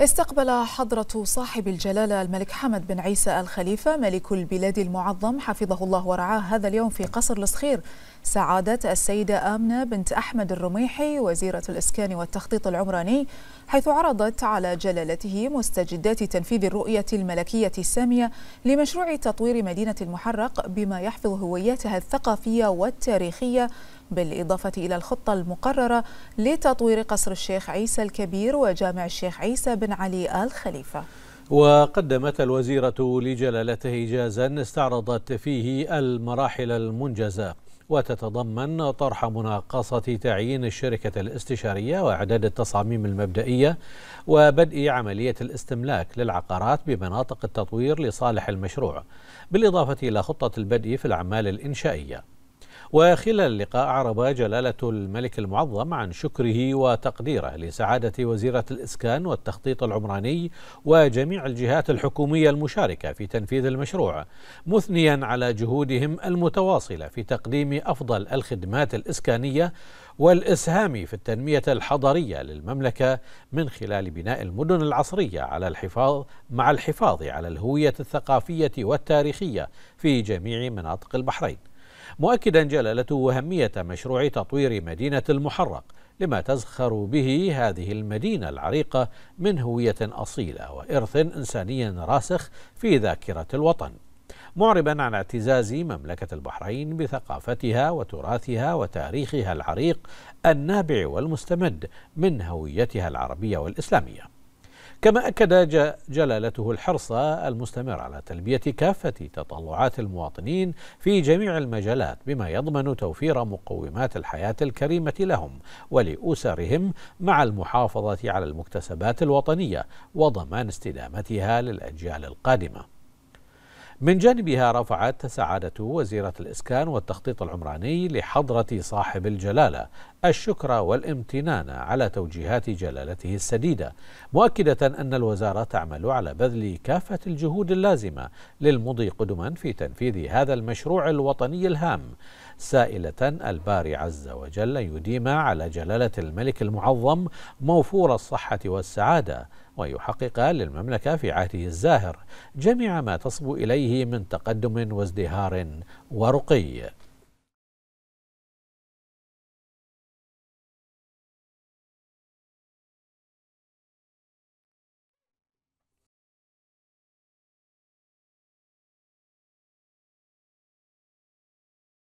استقبل حضرة صاحب الجلالة الملك حمد بن عيسى الخليفة ملك البلاد المعظم حفظه الله ورعاه هذا اليوم في قصر الصخير سعادة السيدة آمنة بنت أحمد الرميحي وزيرة الإسكان والتخطيط العمراني حيث عرضت على جلالته مستجدات تنفيذ الرؤية الملكية السامية لمشروع تطوير مدينة المحرق بما يحفظ هويتها الثقافية والتاريخية بالإضافة إلى الخطة المقررة لتطوير قصر الشيخ عيسى الكبير وجامع الشيخ عيسى بن علي آل خليفة وقدمت الوزيرة لجلالته جازا استعرضت فيه المراحل المنجزة وتتضمن طرح مناقصة تعيين الشركة الاستشارية وإعداد التصاميم المبدئية وبدء عملية الاستملاك للعقارات بمناطق التطوير لصالح المشروع بالإضافة إلى خطة البدء في الأعمال الإنشائية وخلال اللقاء عرب جلالة الملك المعظم عن شكره وتقديره لسعادة وزيرة الإسكان والتخطيط العمراني وجميع الجهات الحكومية المشاركة في تنفيذ المشروع مثنيا على جهودهم المتواصلة في تقديم أفضل الخدمات الإسكانية والإسهام في التنمية الحضرية للمملكة من خلال بناء المدن العصرية على الحفاظ مع الحفاظ على الهوية الثقافية والتاريخية في جميع مناطق البحرين مؤكدا جلالته أهمية مشروع تطوير مدينة المحرق لما تزخر به هذه المدينة العريقة من هوية أصيلة وإرث إنساني راسخ في ذاكرة الوطن معربا عن اعتزاز مملكة البحرين بثقافتها وتراثها وتاريخها العريق النابع والمستمد من هويتها العربية والإسلامية كما أكد جلالته الحرص المستمر على تلبية كافة تطلعات المواطنين في جميع المجالات بما يضمن توفير مقومات الحياة الكريمة لهم ولأسرهم مع المحافظة على المكتسبات الوطنية وضمان استدامتها للأجيال القادمة من جانبها رفعت سعادة وزيرة الإسكان والتخطيط العمراني لحضرة صاحب الجلالة الشكر والامتنان على توجيهات جلالته السديدة مؤكدة أن الوزارة تعمل على بذل كافة الجهود اللازمة للمضي قدما في تنفيذ هذا المشروع الوطني الهام سائلة الباري عز وجل يديم على جلالة الملك المعظم موفور الصحة والسعادة ويحقق للمملكة في عهده الزاهر جميع ما تصبو إليه من تقدم وازدهار ورقي